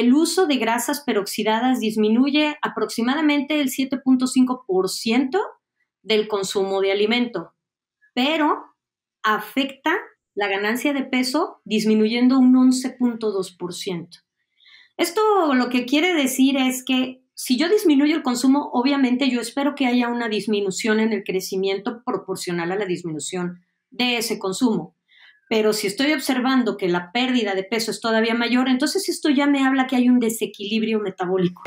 el uso de grasas peroxidadas disminuye aproximadamente el 7.5% del consumo de alimento, pero afecta la ganancia de peso disminuyendo un 11.2%. Esto lo que quiere decir es que si yo disminuyo el consumo, obviamente yo espero que haya una disminución en el crecimiento proporcional a la disminución de ese consumo. Pero si estoy observando que la pérdida de peso es todavía mayor, entonces esto ya me habla que hay un desequilibrio metabólico.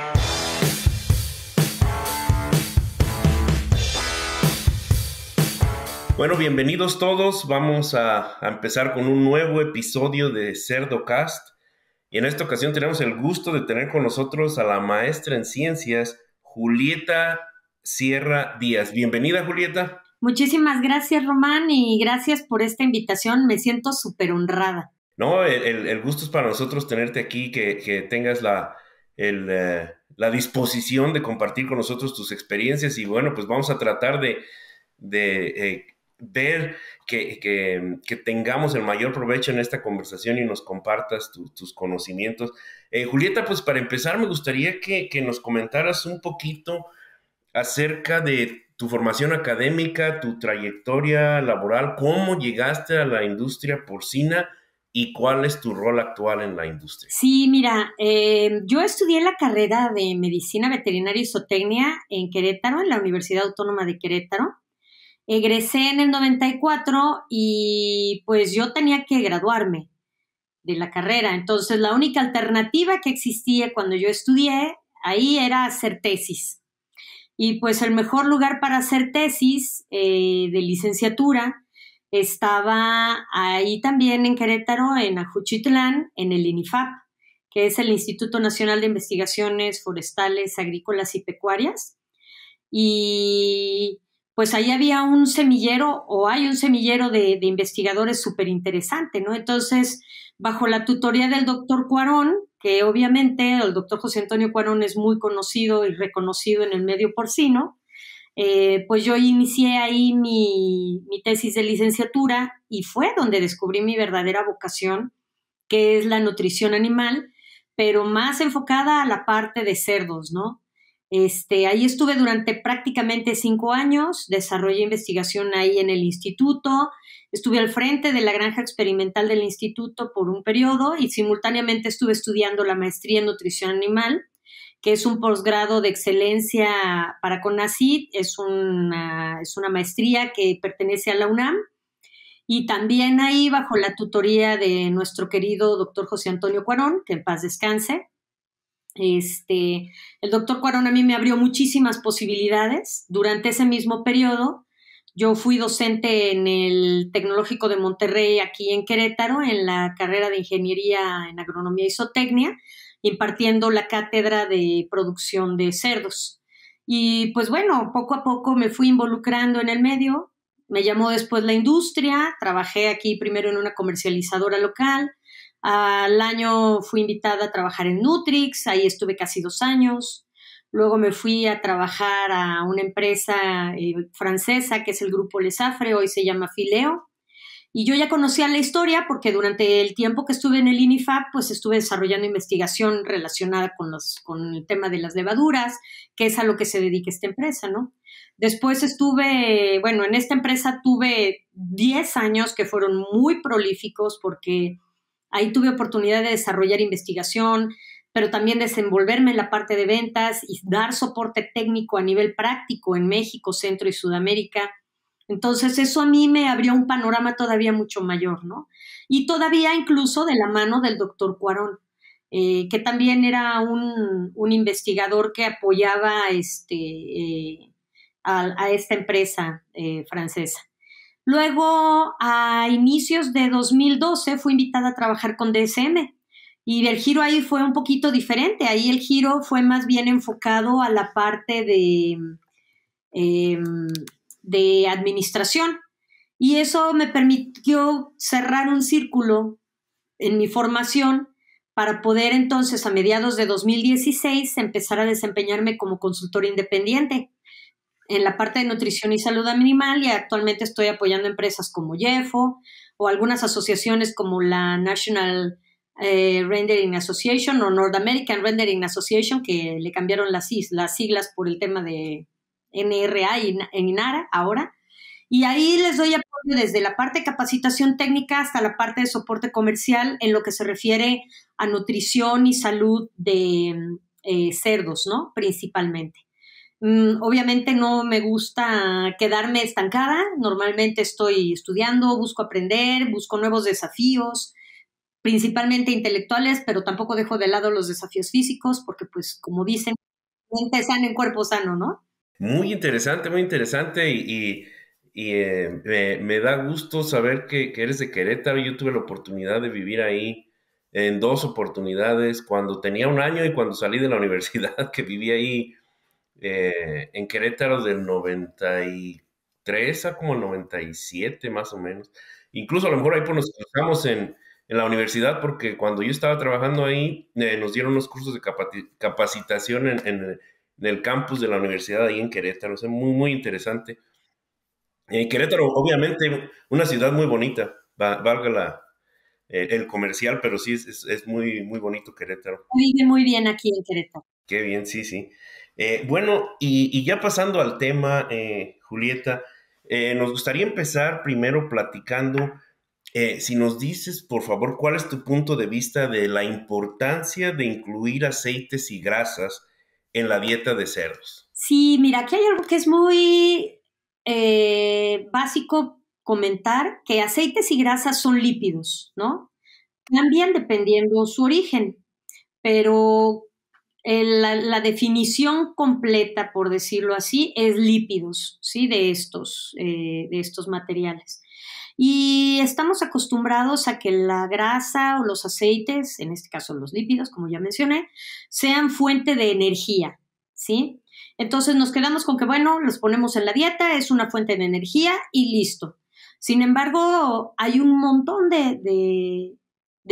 Bueno, bienvenidos todos. Vamos a, empezar con un nuevo episodio de Cerdocast. Y en esta ocasión tenemos el gusto de tener con nosotros a la maestra en ciencias, Julieta Sierra Díaz. Bienvenida, Julieta. Muchísimas gracias, Román, y gracias por esta invitación. Me siento súper honrada. No, el, el, gusto es para nosotros tenerte aquí, que, tengas la, eh, la disposición de compartir con nosotros tus experiencias y bueno, pues vamos a tratar de, eh, ver que, tengamos el mayor provecho en esta conversación y nos compartas tus conocimientos. Eh, Julieta, pues para empezar me gustaría que, que nos comentaras un poquito acerca de tu formación académica, tu trayectoria laboral, cómo llegaste a la industria porcina y cuál es tu rol actual en la industria. Sí, mira, em, yo estudié la carrera de medicina veterinaria y zootecnia en Querétaro, en la Universidad Autónoma de Querétaro. Egresé en el 94 y pues yo tenía que graduarme de la carrera. Entonces la única alternativa que existía cuando yo estudié ahí era hacer tesis. Y pues el mejor lugar para hacer tesis eh, de licenciatura estaba ahí también en Querétaro, en Ajuchitlán, en el INIFAP, que es el Instituto Nacional de Investigaciones Forestales, Agrícolas y Pecuarias. Y pues ahí había un semillero o hay un semillero de, de investigadores súper interesante, ¿no? Entonces, bajo la tutoría del doctor Cuarón, que obviamente el doctor José Antonio Cuarón es muy conocido y reconocido en el medio porcino, eh, pues yo inicié ahí mi, tesis de licenciatura y fue donde descubrí mi verdadera vocación, que es la nutrición animal, pero más enfocada a la parte de cerdos, ¿no? Este, ahí estuve durante prácticamente cinco años, desarrollé investigación ahí en el instituto, Estuve al frente de la granja experimental del instituto por un periodo y simultáneamente estuve estudiando la maestría en nutrición animal, que es un posgrado de excelencia para CONACYT, es una, maestría que pertenece a la UNAM. Y también ahí bajo la tutoría de nuestro querido doctor José Antonio Cuarón, que en paz descanse, este, el doctor Cuarón a mí me abrió muchísimas posibilidades. Durante ese mismo periodo yo fui docente en el Tecnológico de Monterrey, aquí en Querétaro, en la carrera de Ingeniería en Agronomía y Zootecnia, impartiendo la cátedra de producción de cerdos. Y pues bueno, poco a poco me fui involucrando en el medio, me llamó después la industria, trabajé aquí primero en una comercializadora local, al año fui invitada a trabajar en Nutrix, ahí estuve casi dos años, Luego me fui a trabajar a una empresa eh, francesa que es el Grupo Lesafre, hoy se llama Fileo. Y yo ya conocía la historia porque durante el tiempo que estuve en el INIFAP, pues estuve desarrollando investigación relacionada con, los, con el tema de las levaduras, que es a lo que se dedica esta empresa, ¿no? Después estuve, bueno, en esta empresa tuve 10 años que fueron muy prolíficos porque ahí tuve oportunidad de desarrollar investigación, pero también desenvolverme en la parte de ventas y dar soporte técnico a nivel práctico en México, Centro y Sudamérica. Entonces eso a mí me abrió un panorama todavía mucho mayor, ¿no? Y todavía incluso de la mano del doctor Cuarón, eh, que también era un, investigador que apoyaba este, eh, a, esta empresa eh, francesa. Luego, a inicios de 2012, fui invitada a trabajar con DSM, y el giro ahí fue un poquito diferente, ahí el giro fue más bien enfocado a la parte de, em, de administración. Y eso me permitió cerrar un círculo en mi formación para poder entonces a mediados de 2016 empezar a desempeñarme como consultor independiente en la parte de nutrición y salud animal y actualmente estoy apoyando empresas como Jefo o algunas asociaciones como la National eh, Rendering Association o North American Rendering Association, que le cambiaron las, siglas por el tema de NRA en INARA ahora. Y ahí les doy apoyo desde la parte de capacitación técnica hasta la parte de soporte comercial en lo que se refiere a nutrición y salud de eh, cerdos, ¿no? Principalmente. Mm, obviamente no me gusta quedarme estancada, normalmente estoy estudiando, busco aprender, busco nuevos desafíos principalmente intelectuales, pero tampoco dejo de lado los desafíos físicos, porque pues como dicen, mente sana en cuerpo sano, ¿no? Muy interesante, muy interesante y, eh, me, da gusto saber que, eres de Querétaro. Yo tuve la oportunidad de vivir ahí en dos oportunidades, cuando tenía un año y cuando salí de la universidad, que viví ahí eh, en Querétaro del 93 a como el 97 más o menos. Incluso a lo mejor ahí nos cruzamos en, en la universidad, porque cuando yo estaba trabajando ahí, eh, nos dieron unos cursos de capacitación en, el, campus de la universidad ahí en Querétaro. O sea, muy, muy interesante. Eh, Querétaro, obviamente, una ciudad muy bonita, valga la, eh, el comercial, pero sí es, es, muy, muy bonito Querétaro. Vive muy bien aquí en Querétaro. Qué bien, sí, sí. Eh, bueno, y, y, ya pasando al tema, Julieta, nos gustaría empezar primero platicando eh, si nos dices, por favor, cuál es tu punto de vista de la importancia de incluir aceites y grasas en la dieta de cerdos. Sí, mira, aquí hay algo que es muy eh, básico comentar, que aceites y grasas son lípidos, ¿no? También dependiendo su origen, pero eh, la, definición completa, por decirlo así, es lípidos, ¿sí? De estos, de estos materiales. Y estamos acostumbrados a que la grasa o los aceites, en este caso los lípidos, como ya mencioné, sean fuente de energía, ¿sí? Entonces nos quedamos con que, bueno, los ponemos en la dieta, es una fuente de energía y listo. Sin embargo, hay un montón de,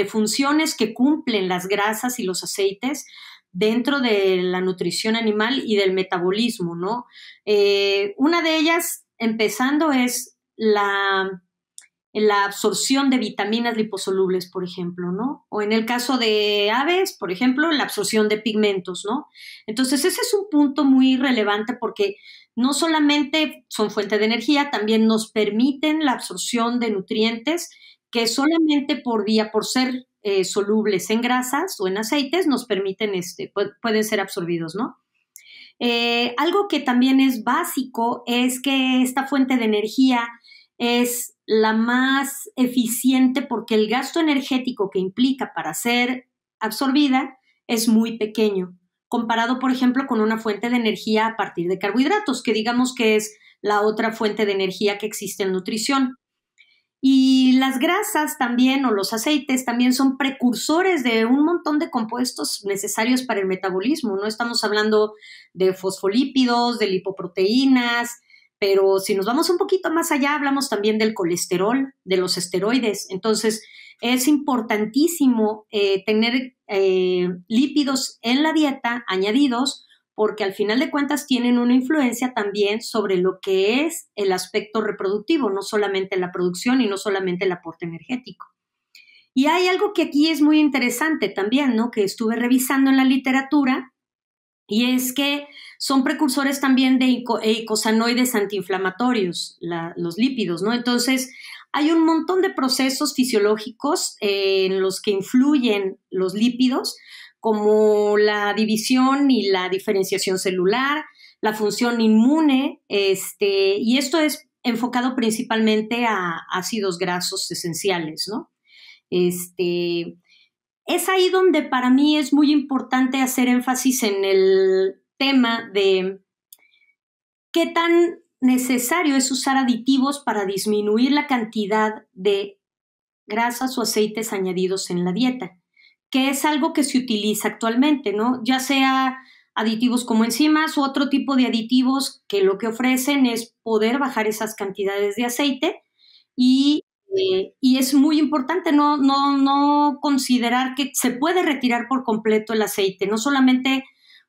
funciones que cumplen las grasas y los aceites dentro de la nutrición animal y del metabolismo, ¿no? Eh, una de ellas, empezando, es la en la absorción de vitaminas liposolubles, por ejemplo, ¿no? O en el caso de aves, por ejemplo, la absorción de pigmentos, ¿no? Entonces, ese es un punto muy relevante porque no solamente son fuente de energía, también nos permiten la absorción de nutrientes que solamente por vía, por ser eh, solubles en grasas o en aceites, nos permiten, este, pueden ser absorbidos, ¿no? Eh, algo que también es básico es que esta fuente de energía es la más eficiente porque el gasto energético que implica para ser absorbida es muy pequeño, comparado, por ejemplo, con una fuente de energía a partir de carbohidratos, que digamos que es la otra fuente de energía que existe en nutrición. Y las grasas también o los aceites también son precursores de un montón de compuestos necesarios para el metabolismo. No estamos hablando de fosfolípidos, de lipoproteínas, pero si nos vamos un poquito más allá, hablamos también del colesterol, de los esteroides. Entonces, es importantísimo eh, tener eh, lípidos en la dieta añadidos porque al final de cuentas tienen una influencia también sobre lo que es el aspecto reproductivo, no solamente la producción y no solamente el aporte energético. Y hay algo que aquí es muy interesante también, ¿no? Que estuve revisando en la literatura y es que son precursores también de eicosanoides antiinflamatorios, los lípidos, ¿no? Entonces, hay un montón de procesos fisiológicos eh, en los que influyen los lípidos, como la división y la diferenciación celular, la función inmune, este, y esto es enfocado principalmente a ácidos grasos esenciales, ¿no? Este, es ahí donde para mí es muy importante hacer énfasis en el tema de qué tan necesario es usar aditivos para disminuir la cantidad de grasas o aceites añadidos en la dieta, que es algo que se utiliza actualmente, ¿no? Ya sea aditivos como enzimas u otro tipo de aditivos que lo que ofrecen es poder bajar esas cantidades de aceite y, eh, y es muy importante no, no, no considerar que se puede retirar por completo el aceite, no solamente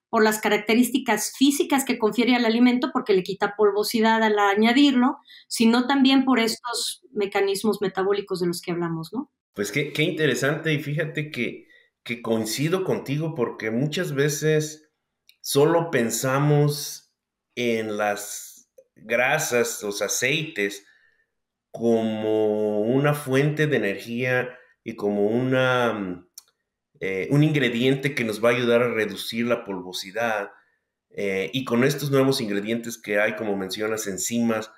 por las características físicas que confiere al alimento, porque le quita polvosidad al añadirlo, sino también por estos mecanismos metabólicos de los que hablamos, ¿no? Pues qué, interesante y fíjate que, que coincido contigo porque muchas veces solo pensamos en las grasas, los aceites, como una fuente de energía y como una mm, eh, un ingrediente que nos va a ayudar a reducir la polvosidad. Eh, y con estos nuevos ingredientes que hay, como mencionas, enzimas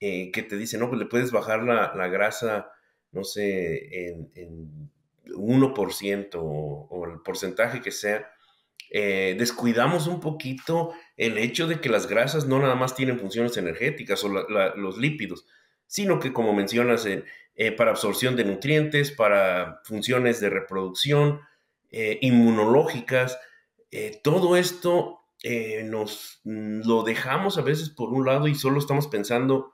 eh, que te dicen, no, pues le puedes bajar la, grasa, no sé, en, 1% o, el porcentaje que sea. descuidamos un poquito el hecho de que las grasas no nada más tienen funciones energéticas o los lípidos, sino que, como mencionas, para absorción de nutrientes, para funciones de reproducción, eh, inmunológicas, eh, todo esto eh, nos mm, lo dejamos a veces por un lado y solo estamos pensando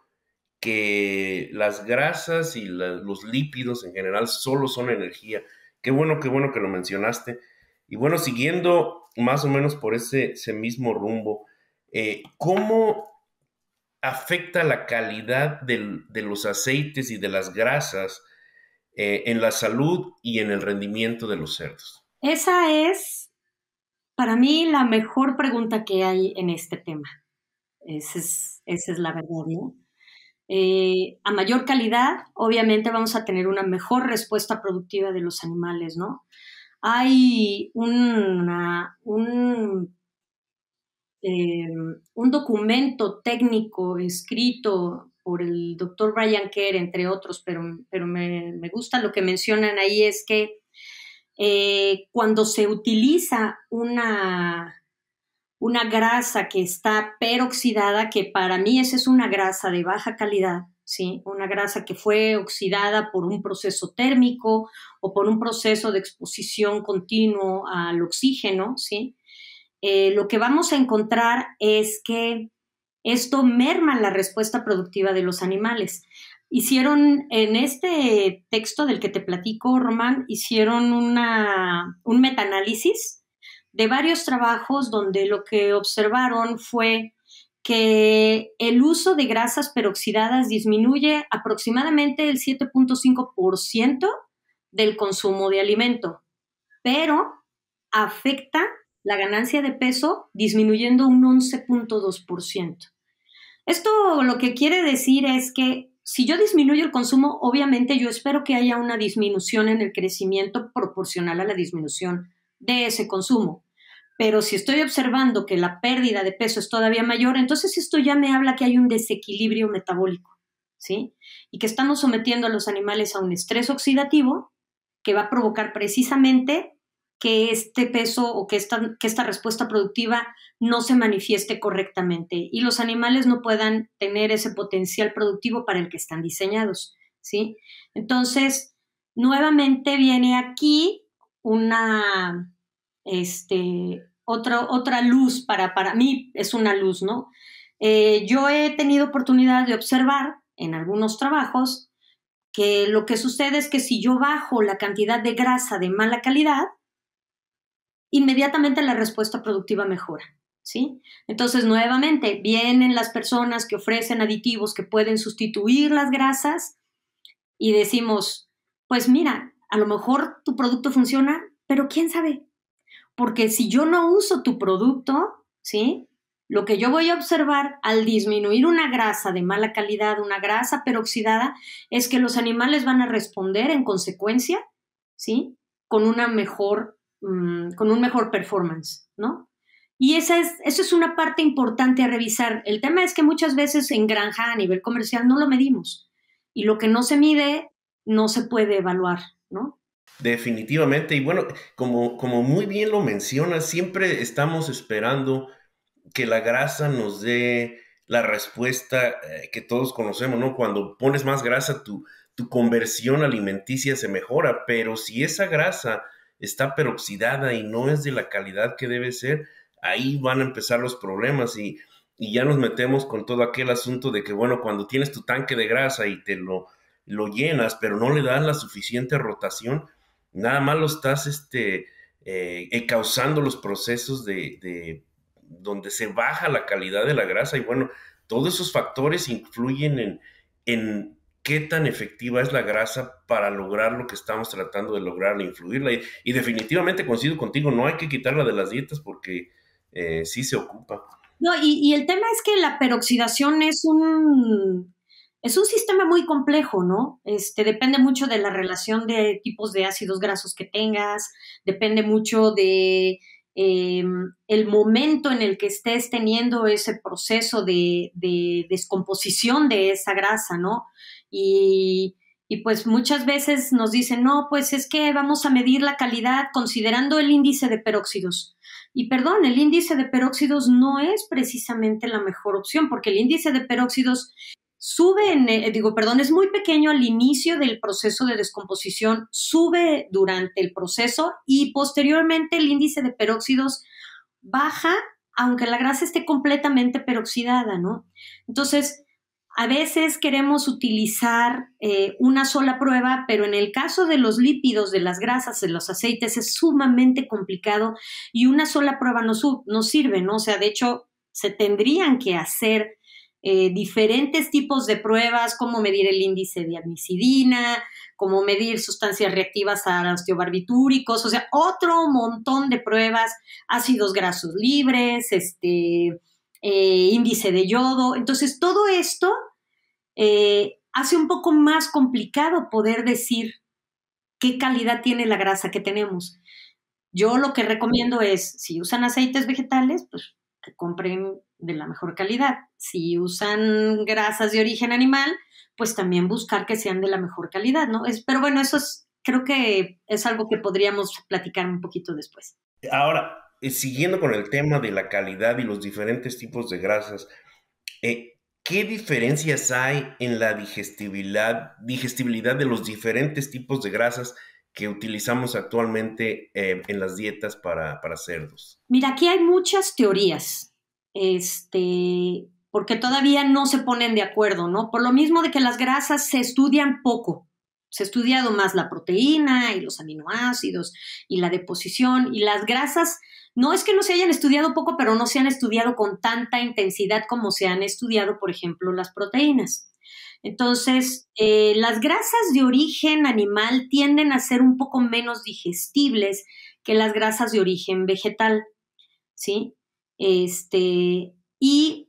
que las grasas y los lípidos en general solo son energía. Qué bueno, qué bueno que lo mencionaste. Y bueno, siguiendo más o menos por ese, mismo rumbo, ¿cómo afecta la calidad de los aceites y de las grasas en la salud y en el rendimiento de los cerdos? Esa es, para mí, la mejor pregunta que hay en este tema. Esa es, la verdad, ¿no? Eh, a mayor calidad, obviamente vamos a tener una mejor respuesta productiva de los animales, ¿no? Hay eh, un, documento técnico escrito por el doctor Brian Kerr, entre otros, pero, pero me, me gusta lo que mencionan ahí es que eh, cuando se utiliza una, una grasa que está peroxidada, que para mí esa es una grasa de baja calidad, ¿sí? una grasa que fue oxidada por un proceso térmico o por un proceso de exposición continuo al oxígeno, ¿sí? Eh, lo que vamos a encontrar es que esto merma la respuesta productiva de los animales hicieron en este texto del que te platico, Román, hicieron una, un metaanálisis de varios trabajos donde lo que observaron fue que el uso de grasas peroxidadas disminuye aproximadamente el 7.5% del consumo de alimento, pero afecta la ganancia de peso disminuyendo un 11.2%. Esto lo que quiere decir es que si yo disminuyo el consumo, obviamente yo espero que haya una disminución en el crecimiento proporcional a la disminución de ese consumo. Pero si estoy observando que la pérdida de peso es todavía mayor, entonces esto ya me habla que hay un desequilibrio metabólico, ¿sí? Y que estamos sometiendo a los animales a un estrés oxidativo que va a provocar precisamente que este peso o que esta, esta respuesta productiva no se manifieste correctamente y los animales no puedan tener ese potencial productivo para el que están diseñados, ¿sí? Entonces, nuevamente viene aquí una, este, otra, otra luz para, para mí, es una luz, ¿no? Eh, yo he tenido oportunidad de observar en algunos trabajos que lo que sucede es que si yo bajo la cantidad de grasa de mala calidad, inmediatamente la respuesta productiva mejora. ¿Sí? Entonces, nuevamente, vienen las personas que ofrecen aditivos que pueden sustituir las grasas y decimos, pues mira, a lo mejor tu producto funciona, pero quién sabe. Porque si yo no uso tu producto, ¿sí? Lo que yo voy a observar al disminuir una grasa de mala calidad, una grasa peroxidada, es que los animales van a responder en consecuencia, ¿sí? Con una mejor Mm, con un mejor performance, ¿no? Y esa es, eso es una parte importante a revisar. El tema es que muchas veces en granja a nivel comercial no lo medimos y lo que no se mide no se puede evaluar, ¿no? Definitivamente, y bueno, como, como muy bien lo menciona siempre estamos esperando que la grasa nos dé la respuesta eh, que todos conocemos, ¿no? Cuando pones más grasa, tu, tu conversión alimenticia se mejora, pero si esa grasa está peroxidada y no es de la calidad que debe ser, ahí van a empezar los problemas y, ya nos metemos con todo aquel asunto de que, bueno, cuando tienes tu tanque de grasa y te lo, lo llenas, pero no le das la suficiente rotación, nada más lo estás este, eh, eh, causando los procesos de, donde se baja la calidad de la grasa y bueno, todos esos factores influyen en qué tan efectiva es la grasa para lograr lo que estamos tratando de lograr, e influirla. Y, definitivamente coincido contigo, no hay que quitarla de las dietas porque eh, sí se ocupa. No, y, el tema es que la peroxidación es un, es un sistema muy complejo, ¿no? Este, depende mucho de la relación de tipos de ácidos grasos que tengas, depende mucho de em, el momento en el que estés teniendo ese proceso de descomposición de esa grasa, ¿no? Y, pues muchas veces nos dicen, no, pues es que vamos a medir la calidad considerando el índice de peróxidos. Y perdón, el índice de peróxidos no es precisamente la mejor opción, porque el índice de peróxidos sube, en, eh, digo, perdón, es muy pequeño al inicio del proceso de descomposición, sube durante el proceso y posteriormente el índice de peróxidos baja, aunque la grasa esté completamente peroxidada, ¿no? Entonces, a veces queremos utilizar eh, una sola prueba, pero en el caso de los lípidos, de las grasas, de los aceites, es sumamente complicado y una sola prueba no, sirve, ¿no? O sea, de hecho, se tendrían que hacer eh, diferentes tipos de pruebas, como medir el índice de amicidina como medir sustancias reactivas a osteobarbitúricos, o sea, otro montón de pruebas, ácidos grasos libres, este eh, índice de yodo. Entonces, todo esto eh, hace un poco más complicado poder decir qué calidad tiene la grasa que tenemos. Yo lo que recomiendo es, si usan aceites vegetales, pues que compren de la mejor calidad. Si usan grasas de origen animal, pues también buscar que sean de la mejor calidad, ¿no? Es, pero bueno, eso es, creo que es algo que podríamos platicar un poquito después. Ahora, siguiendo con el tema de la calidad y los diferentes tipos de grasas, eh, ¿qué diferencias hay en la digestibilidad, de los diferentes tipos de grasas que utilizamos actualmente eh, en las dietas para, cerdos? Mira, aquí hay muchas teorías, este, porque todavía no se ponen de acuerdo, ¿no? Por lo mismo de que las grasas se estudian poco se ha estudiado más la proteína y los aminoácidos y la deposición y las grasas. No es que no se hayan estudiado poco, pero no se han estudiado con tanta intensidad como se han estudiado, por ejemplo, las proteínas. Entonces, eh, las grasas de origen animal tienden a ser un poco menos digestibles que las grasas de origen vegetal, ¿sí? Este, y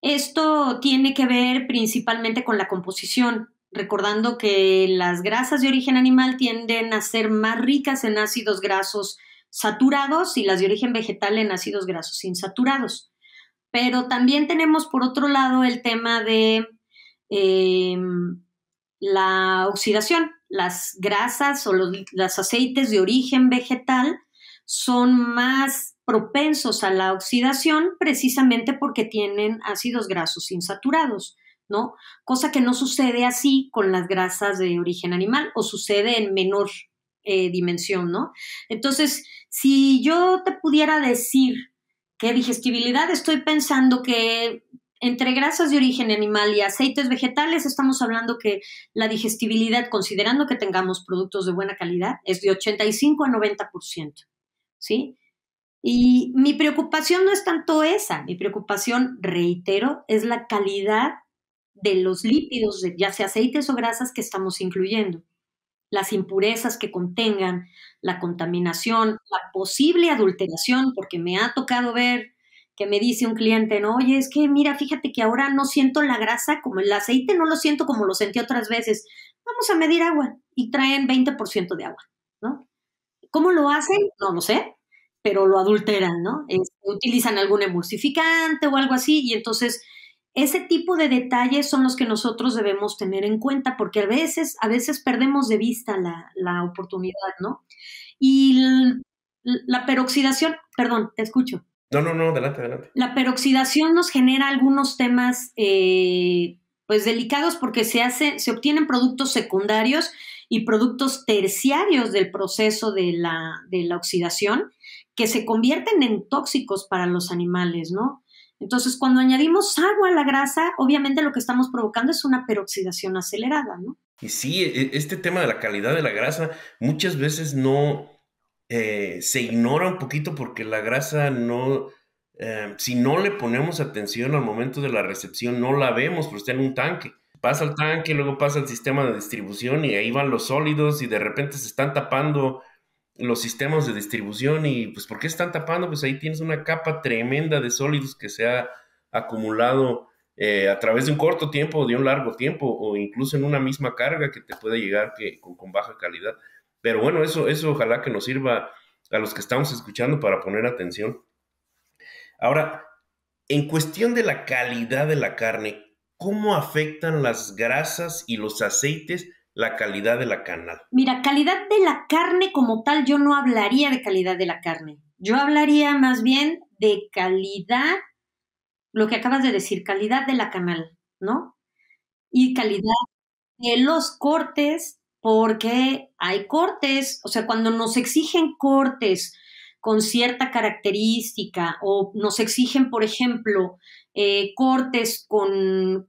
esto tiene que ver principalmente con la composición recordando que las grasas de origen animal tienden a ser más ricas en ácidos grasos saturados y las de origen vegetal en ácidos grasos insaturados. Pero también tenemos, por otro lado, el tema de em, la oxidación. Las grasas o los aceites de origen vegetal son más propensos a la oxidación precisamente porque tienen ácidos grasos insaturados. ¿no? Cosa que no sucede así con las grasas de origen animal o sucede en menor eh, dimensión, ¿no? Entonces, si yo te pudiera decir qué digestibilidad, estoy pensando que entre grasas de origen animal y aceites vegetales, estamos hablando que la digestibilidad, considerando que tengamos productos de buena calidad, es de 85 a 90%, ¿sí? Y mi preocupación no es tanto esa, mi preocupación, reitero, es la calidad de los lípidos, ya sea aceites o grasas que estamos incluyendo, las impurezas que contengan, la contaminación, la posible adulteración, porque me ha tocado ver que me dice un cliente, no, oye, es que mira, fíjate que ahora no siento la grasa como el aceite, no lo siento como lo sentí otras veces. Vamos a medir agua y traen 20% de agua, ¿no? ¿Cómo lo hacen? No lo sé, pero lo adulteran, ¿no? Este, utilizan algún emulsificante o algo así y entonces ese tipo de detalles son los que nosotros debemos tener en cuenta, porque a veces, a veces perdemos de vista la, oportunidad, ¿no? Y la peroxidación, perdón, te escucho. No, no, no, adelante, adelante. La peroxidación nos genera algunos temas eh, pues delicados porque se hace, se obtienen productos secundarios y productos terciarios del proceso de la, de la oxidación que se convierten en tóxicos para los animales, ¿no? Entonces, cuando añadimos agua a la grasa, obviamente lo que estamos provocando es una peroxidación acelerada, ¿no? Y sí, e, este tema de la calidad de la grasa muchas veces no eh, se ignora un poquito porque la grasa no, eh, si no le ponemos atención al momento de la recepción, no la vemos, pero está en un tanque. Pasa al tanque, luego pasa al sistema de distribución y ahí van los sólidos y de repente se están tapando los sistemas de distribución y pues ¿por qué están tapando? Pues ahí tienes una capa tremenda de sólidos que se ha acumulado eh, a través de un corto tiempo, o de un largo tiempo o incluso en una misma carga que te puede llegar que, con, con baja calidad. Pero bueno, eso, eso ojalá que nos sirva a los que estamos escuchando para poner atención. Ahora, en cuestión de la calidad de la carne, ¿cómo afectan las grasas y los aceites la calidad de la canal Mira, calidad de la carne como tal, yo no hablaría de calidad de la carne. Yo hablaría más bien de calidad, lo que acabas de decir, calidad de la canal, ¿no? Y calidad de los cortes, porque hay cortes, o sea, cuando nos exigen cortes con cierta característica o nos exigen, por ejemplo, eh, cortes con,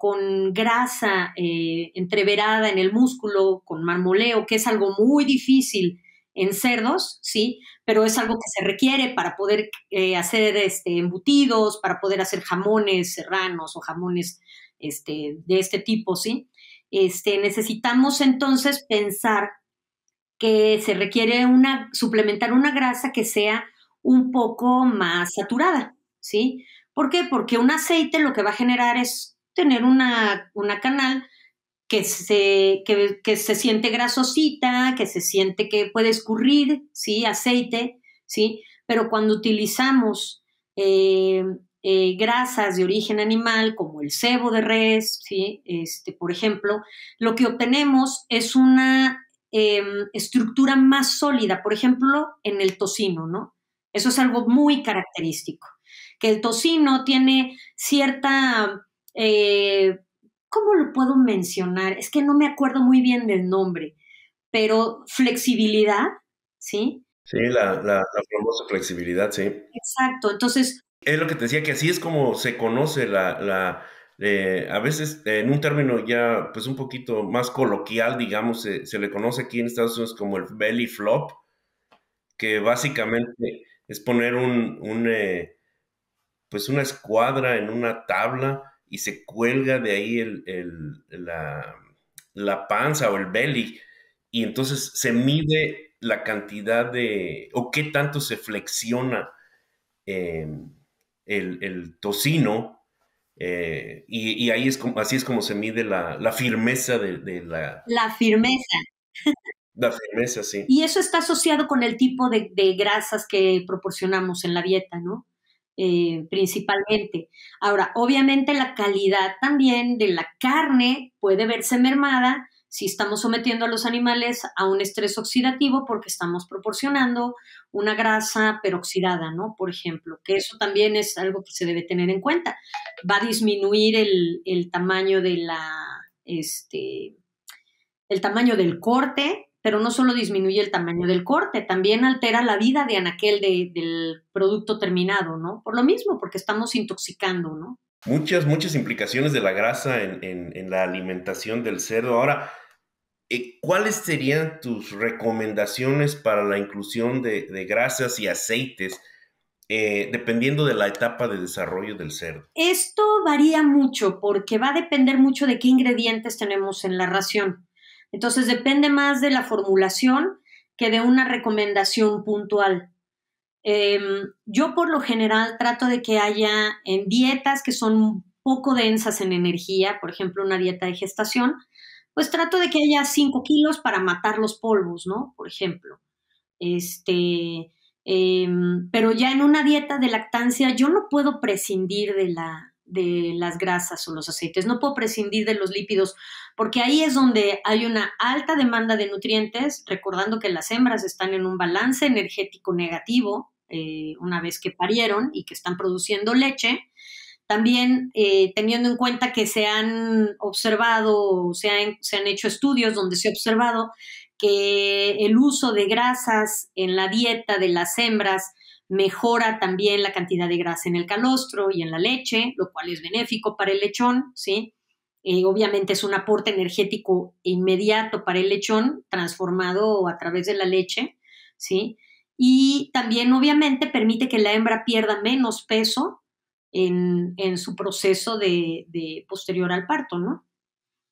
grasa eh, entreverada en el músculo, con marmoleo, que es algo muy difícil en cerdos, ¿sí? Pero es algo que se requiere para poder eh, hacer este, embutidos, para poder hacer jamones serranos o jamones este, de este tipo, ¿sí? Este, necesitamos entonces pensar que se requiere una, suplementar una grasa que sea un poco más saturada, ¿sí? ¿Por qué? Porque un aceite lo que va a generar es tener una, una canal que se, se siente grasosita, que se siente que puede escurrir, ¿sí? Aceite, ¿sí? Pero cuando utilizamos eh, eh, grasas de origen animal, como el cebo de res, ¿sí? Este, por ejemplo, lo que obtenemos es una Em, estructura más sólida, por ejemplo, en el tocino, ¿no? Eso es algo muy característico, que el tocino tiene cierta... Eh, ¿Cómo lo puedo mencionar? Es que no me acuerdo muy bien del nombre, pero flexibilidad, ¿sí? Sí, la, famosa flexibilidad, sí. Exacto, entonces... Es lo que te decía, que así es como se conoce la eh, a veces eh, en un término ya pues un poquito más coloquial, digamos, se, le conoce aquí en Estados Unidos como el belly flop, que básicamente es poner un, eh, pues una escuadra en una tabla y se cuelga de ahí la, panza o el belly y entonces se mide la cantidad de o qué tanto se flexiona el, el tocino eh, y, ahí es como, así es como se mide la, firmeza de, la... La firmeza. La firmeza, sí. Y eso está asociado con el tipo de, grasas que proporcionamos en la dieta, ¿no? Eh, principalmente. Ahora, obviamente la calidad también de la carne puede verse mermada si estamos sometiendo a los animales a un estrés oxidativo porque estamos proporcionando una grasa peroxidada, ¿no? Por ejemplo, que eso también es algo que se debe tener en cuenta. Va a disminuir el, tamaño de la, este, el tamaño del corte, pero no solo disminuye el tamaño del corte, también altera la vida de anaquel del producto terminado, ¿no? Por lo mismo, porque estamos intoxicando, ¿no? Muchas, muchas implicaciones de la grasa en, en la alimentación del cerdo. Ahora, eh, ¿Cuáles serían tus recomendaciones para la inclusión de, grasas y aceites eh, dependiendo de la etapa de desarrollo del cerdo? Esto varía mucho porque va a depender mucho de qué ingredientes tenemos en la ración. Entonces depende más de la formulación que de una recomendación puntual. Em, yo por lo general trato de que haya en dietas que son poco densas en energía, por ejemplo una dieta de gestación, pues trato de que haya 5 kilos para matar los polvos, ¿no? Por ejemplo. Este, em, pero ya en una dieta de lactancia yo no puedo prescindir de, la, de las grasas o los aceites, no puedo prescindir de los lípidos, porque ahí es donde hay una alta demanda de nutrientes, recordando que las hembras están en un balance energético negativo eh, una vez que parieron y que están produciendo leche, también eh, teniendo en cuenta que se han observado, se han, se han hecho estudios donde se ha observado que el uso de grasas en la dieta de las hembras mejora también la cantidad de grasa en el calostro y en la leche, lo cual es benéfico para el lechón, ¿sí? Eh, obviamente es un aporte energético inmediato para el lechón, transformado a través de la leche, ¿sí? Y también obviamente permite que la hembra pierda menos peso en, su proceso de, posterior al parto, ¿no?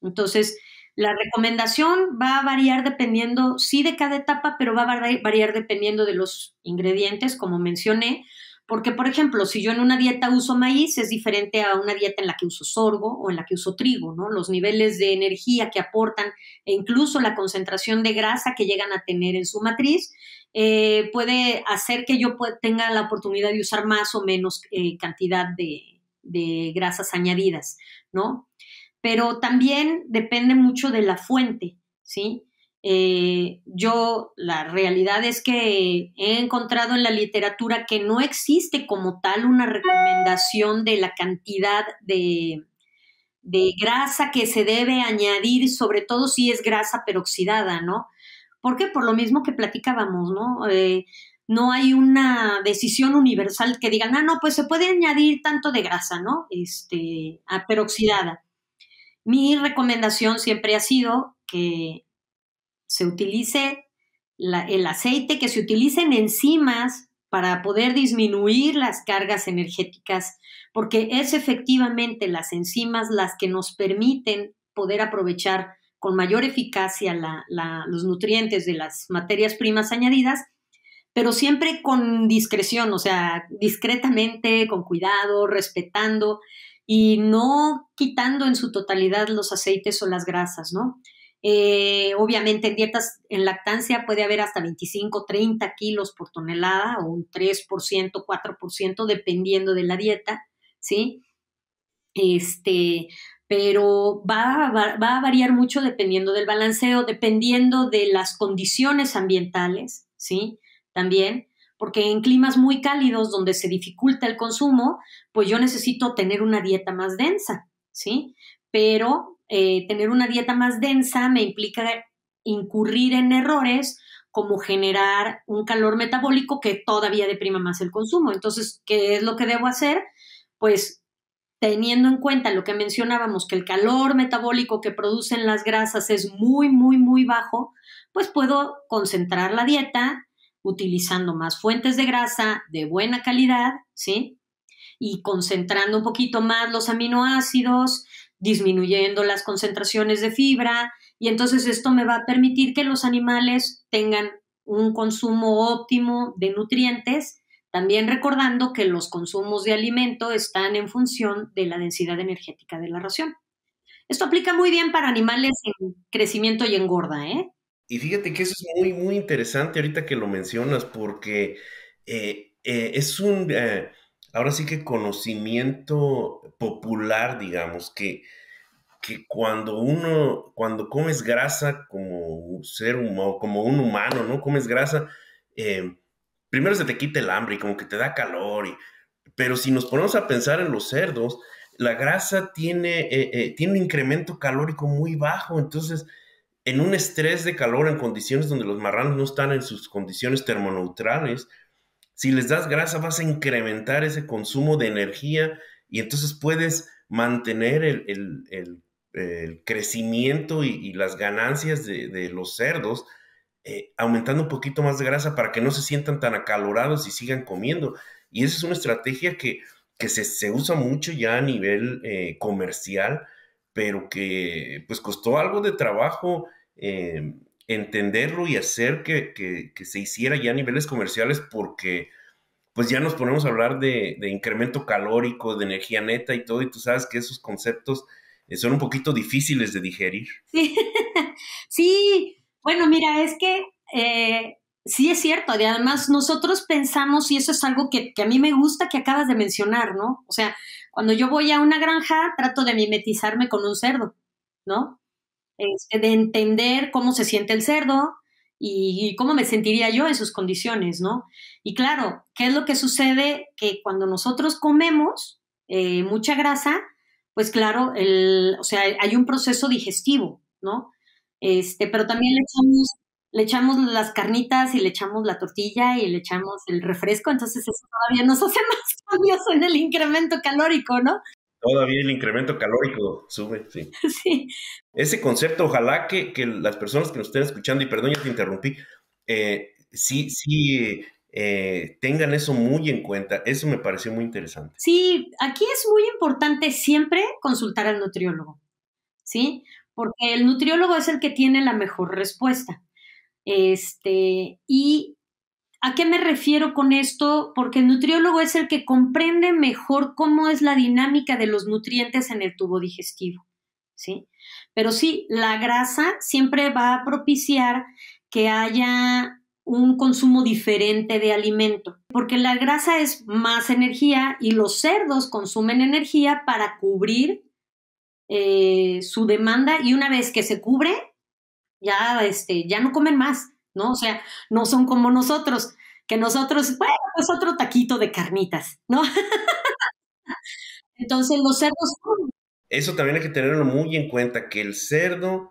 Entonces, la recomendación va a variar dependiendo, sí, de cada etapa, pero va a variar dependiendo de los ingredientes, como mencioné, porque, por ejemplo, si yo en una dieta uso maíz, es diferente a una dieta en la que uso sorgo o en la que uso trigo, ¿no? Los niveles de energía que aportan e incluso la concentración de grasa que llegan a tener en su matriz eh, puede hacer que yo tenga la oportunidad de usar más o menos eh, cantidad de, grasas añadidas, ¿no? Pero también depende mucho de la fuente, ¿sí? Eh, yo, la realidad es que he encontrado en la literatura que no existe como tal una recomendación de la cantidad de, de grasa que se debe añadir, sobre todo si es grasa peroxidada, ¿no? ¿Por qué? Por lo mismo que platicábamos, ¿no? Eh, no hay una decisión universal que digan, ah, no, pues se puede añadir tanto de grasa, ¿no? Este, a peroxidada. Mi recomendación siempre ha sido que se utilice el aceite, que se utilicen enzimas para poder disminuir las cargas energéticas, porque es efectivamente las enzimas las que nos permiten poder aprovechar con mayor eficacia los nutrientes de las materias primas añadidas, pero siempre con discreción, o sea, discretamente, con cuidado, respetando y no quitando en su totalidad los aceites o las grasas, ¿no? Eh, obviamente en dietas en lactancia puede haber hasta 25, 30 kilos por tonelada o un 3%, 4% dependiendo de la dieta, ¿sí? Este, pero va a, variar mucho dependiendo del balanceo, dependiendo de las condiciones ambientales, ¿sí? También, porque en climas muy cálidos donde se dificulta el consumo, pues yo necesito tener una dieta más densa, ¿sí? Pero eh, tener una dieta más densa me implica incurrir en errores como generar un calor metabólico que todavía deprima más el consumo. Entonces, ¿qué es lo que debo hacer? Pues teniendo en cuenta lo que mencionábamos, que el calor metabólico que producen las grasas es muy, muy, muy bajo, pues puedo concentrar la dieta utilizando más fuentes de grasa de buena calidad, ¿sí? Y concentrando un poquito más los aminoácidos, disminuyendo las concentraciones de fibra, y entonces esto me va a permitir que los animales tengan un consumo óptimo de nutrientes también recordando que los consumos de alimento están en función de la densidad energética de la ración. Esto aplica muy bien para animales en crecimiento y engorda, ¿eh? Y fíjate que eso es muy, muy interesante ahorita que lo mencionas, porque eh, eh, es un, eh, ahora sí que conocimiento popular, digamos, que, que cuando uno, cuando comes grasa como un ser humano, como un humano, ¿no? Comes grasa, primero se te quita el hambre y como que te da calor, y, pero si nos ponemos a pensar en los cerdos, la grasa tiene, eh, eh, tiene un incremento calórico muy bajo, entonces en un estrés de calor, en condiciones donde los marranos no están en sus condiciones termoneutrales, si les das grasa vas a incrementar ese consumo de energía y entonces puedes mantener el, crecimiento y, las ganancias de los cerdos eh, aumentando un poquito más de grasa para que no se sientan tan acalorados y sigan comiendo. Y esa es una estrategia que, se, usa mucho ya a nivel eh, comercial, pero que pues costó algo de trabajo eh, entenderlo y hacer que, se hiciera ya a niveles comerciales porque pues ya nos ponemos a hablar de, de, incremento calórico, de energía neta y todo, y tú sabes que esos conceptos son un poquito difíciles de digerir. Sí, sí bueno, mira, es que eh, sí es cierto, y además nosotros pensamos, y eso es algo que, a mí me gusta que acabas de mencionar, ¿no? O sea, cuando yo voy a una granja, trato de mimetizarme con un cerdo, ¿no? Este, de entender cómo se siente el cerdo y, cómo me sentiría yo en sus condiciones, ¿no? Y claro, ¿qué es lo que sucede? Que cuando nosotros comemos eh, mucha grasa, pues claro, o sea, hay un proceso digestivo, ¿no? Este, pero también le echamos, le echamos las carnitas y le echamos la tortilla y le echamos el refresco, entonces eso todavía nos hace más curioso en el incremento calórico, ¿no? Todavía el incremento calórico sube, sí. sí. Ese concepto, ojalá que, las personas que nos estén escuchando, y perdón, ya te interrumpí, eh, sí, sí eh, tengan eso muy en cuenta. Eso me pareció muy interesante. Sí, aquí es muy importante siempre consultar al nutriólogo, ¿sí? porque el nutriólogo es el que tiene la mejor respuesta. Este, y ¿A qué me refiero con esto? Porque el nutriólogo es el que comprende mejor cómo es la dinámica de los nutrientes en el tubo digestivo, ¿sí? Pero sí, la grasa siempre va a propiciar que haya un consumo diferente de alimento, porque la grasa es más energía y los cerdos consumen energía para cubrir eh, su demanda y una vez que se cubre, ya, este, ya no comen más, ¿no? O sea, no son como nosotros, que nosotros, bueno, pues otro taquito de carnitas, ¿no? Entonces los cerdos... Eso también hay que tenerlo muy en cuenta, que el cerdo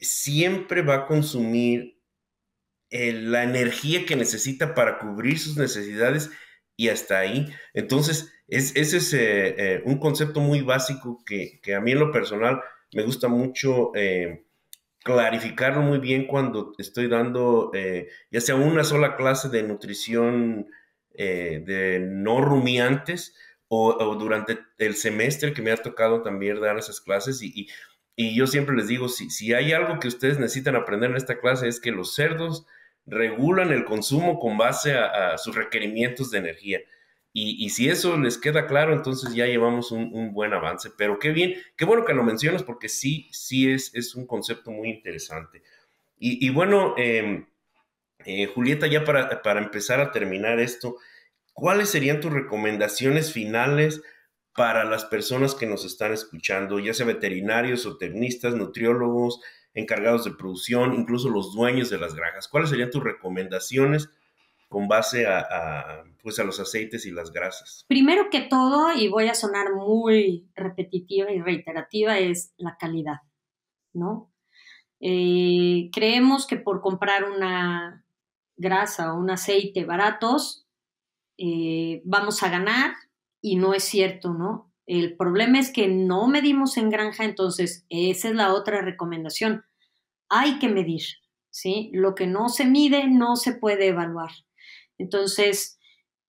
siempre va a consumir eh, la energía que necesita para cubrir sus necesidades y hasta ahí. Entonces, es, ese es eh, un concepto muy básico que, a mí en lo personal me gusta mucho eh, clarificarlo muy bien cuando estoy dando eh, ya sea una sola clase de nutrición de no rumiantes o, durante el semestre que me ha tocado también dar esas clases y, yo siempre les digo, si hay algo que ustedes necesitan aprender en esta clase es que los cerdos regulan el consumo con base a, sus requerimientos de energía. Y, si eso les queda claro, entonces ya llevamos un, buen avance. Pero qué bien, qué bueno que lo mencionas porque sí, sí es, un concepto muy interesante. Y, bueno, em, eh, Julieta, ya para, empezar a terminar esto, ¿cuáles serían tus recomendaciones finales para las personas que nos están escuchando, ya sea veterinarios o tecnistas, nutriólogos, encargados de producción, incluso los dueños de las granjas. ¿Cuáles serían tus recomendaciones con base a, pues a los aceites y las grasas? Primero que todo, y voy a sonar muy repetitiva y reiterativa, es la calidad, ¿no? Eh, creemos que por comprar una grasa o un aceite baratos eh, vamos a ganar y no es cierto, ¿no? El problema es que no medimos en granja, entonces esa es la otra recomendación. Hay que medir, ¿sí? Lo que no se mide no se puede evaluar. Entonces,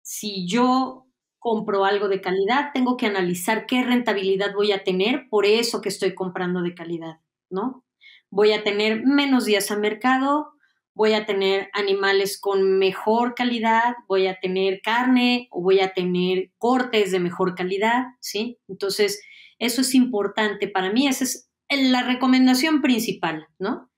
si yo compro algo de calidad, tengo que analizar qué rentabilidad voy a tener por eso que estoy comprando de calidad, ¿no? Voy a tener menos días a mercado, voy a tener animales con mejor calidad, voy a tener carne o voy a tener cortes de mejor calidad, ¿sí? Entonces, eso es importante para mí, esa es la recomendación principal, ¿no?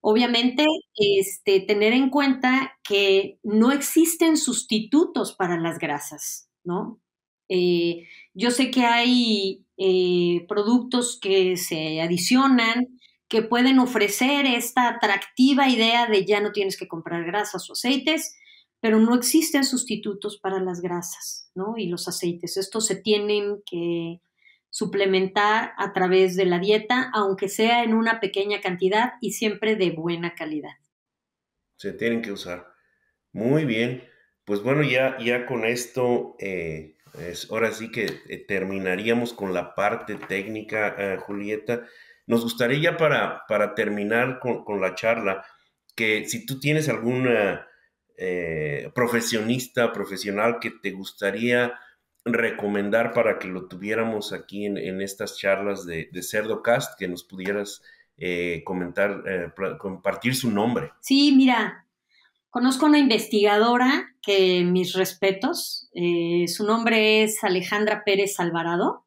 Obviamente, este, tener en cuenta que no existen sustitutos para las grasas, ¿no? Eh, yo sé que hay eh, productos que se adicionan, que pueden ofrecer esta atractiva idea de ya no tienes que comprar grasas o aceites, pero no existen sustitutos para las grasas ¿no? y los aceites. Estos se tienen que suplementar a través de la dieta, aunque sea en una pequeña cantidad y siempre de buena calidad. Se tienen que usar. Muy bien. Pues bueno, ya, ya con esto, eh, es, ahora sí que eh, terminaríamos con la parte técnica, eh, Julieta. Nos gustaría para, para terminar con, la charla que si tú tienes alguna eh, profesionista, profesional que te gustaría recomendar para que lo tuviéramos aquí en, estas charlas de, Cerdocast, que nos pudieras eh, comentar, eh, compartir su nombre. Sí, mira, conozco una investigadora que mis respetos, su nombre es Alejandra Pérez Alvarado,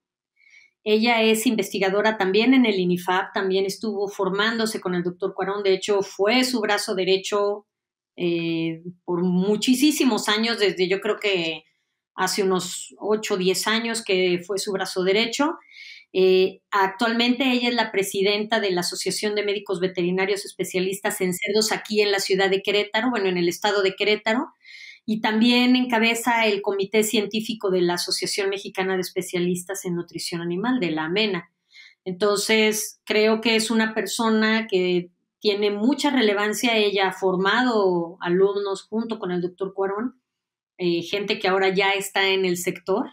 ella es investigadora también en el INIFAP, también estuvo formándose con el doctor Cuarón, de hecho fue su brazo derecho eh, por muchísimos años, desde yo creo que hace unos 8 o 10 años que fue su brazo derecho. Eh, actualmente ella es la presidenta de la Asociación de Médicos Veterinarios Especialistas en Cerdos aquí en la ciudad de Querétaro, bueno, en el estado de Querétaro y también encabeza el comité científico de la Asociación Mexicana de Especialistas en Nutrición Animal, de la AMENA. Entonces, creo que es una persona que tiene mucha relevancia. Ella ha formado alumnos junto con el doctor Cuarón, eh, gente que ahora ya está en el sector.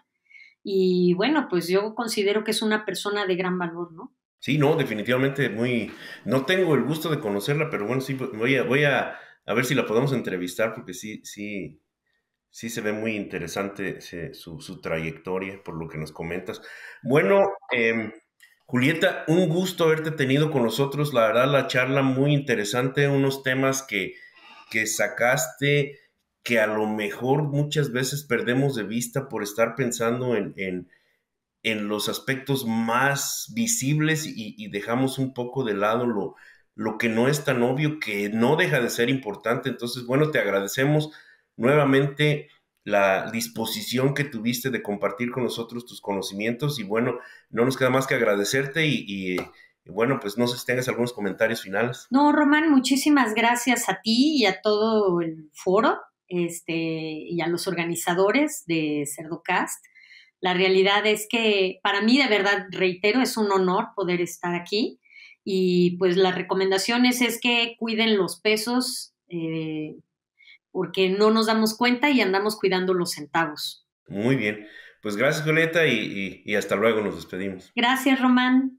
Y bueno, pues yo considero que es una persona de gran valor, ¿no? Sí, no, definitivamente muy... No tengo el gusto de conocerla, pero bueno, sí, voy a, voy a a ver si la podemos entrevistar porque sí, sí, sí se ve muy interesante su, trayectoria por lo que nos comentas. Bueno, em, Julieta, un gusto haberte tenido con nosotros. La verdad, la charla muy interesante, unos temas que, sacaste que a lo mejor muchas veces perdemos de vista por estar pensando en, los aspectos más visibles y, y, dejamos un poco de lado lo, lo que no es tan obvio, que no deja de ser importante. Entonces, bueno, te agradecemos nuevamente la disposición que tuviste de compartir con nosotros tus conocimientos y bueno, no nos queda más que agradecerte y, bueno, pues no sé si tengas algunos comentarios finales. No, Román, muchísimas gracias a ti y a todo el foro este, y a los organizadores de Cerdocast. La realidad es que para mí, de verdad, reitero, es un honor poder estar aquí y pues las recomendaciones es que cuiden los pesos eh, porque no nos damos cuenta y andamos cuidando los centavos. Muy bien. Pues gracias Violeta y, y hasta luego nos despedimos. Gracias Román.